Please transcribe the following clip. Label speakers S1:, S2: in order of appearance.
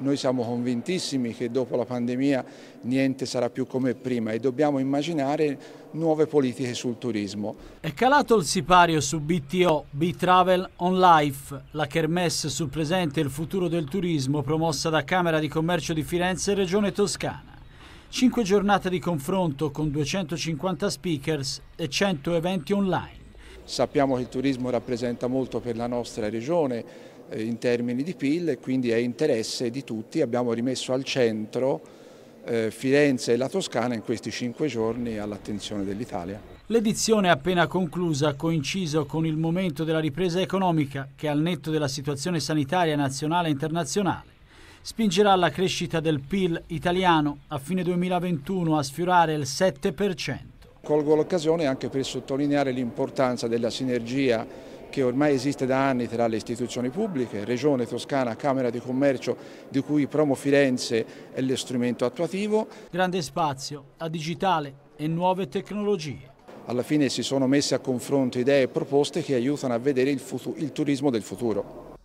S1: Noi siamo convintissimi che dopo la pandemia niente sarà più come prima e dobbiamo immaginare nuove politiche sul turismo.
S2: È calato il sipario su BTO, B-Travel on Life, la kermesse sul presente e il futuro del turismo promossa da Camera di Commercio di Firenze e Regione Toscana. Cinque giornate di confronto con 250 speakers e 100 eventi online.
S1: Sappiamo che il turismo rappresenta molto per la nostra regione eh, in termini di PIL e quindi è interesse di tutti. Abbiamo rimesso al centro eh, Firenze e la Toscana in questi cinque giorni all'attenzione dell'Italia.
S2: L'edizione appena conclusa ha coinciso con il momento della ripresa economica che al netto della situazione sanitaria nazionale e internazionale spingerà la crescita del PIL italiano a fine 2021 a sfiorare il 7%.
S1: Colgo l'occasione anche per sottolineare l'importanza della sinergia che ormai esiste da anni tra le istituzioni pubbliche, Regione Toscana, Camera di Commercio, di cui Promo Firenze è lo strumento attuativo.
S2: Grande spazio a digitale e nuove tecnologie.
S1: Alla fine si sono messe a confronto idee e proposte che aiutano a vedere il, il turismo del futuro.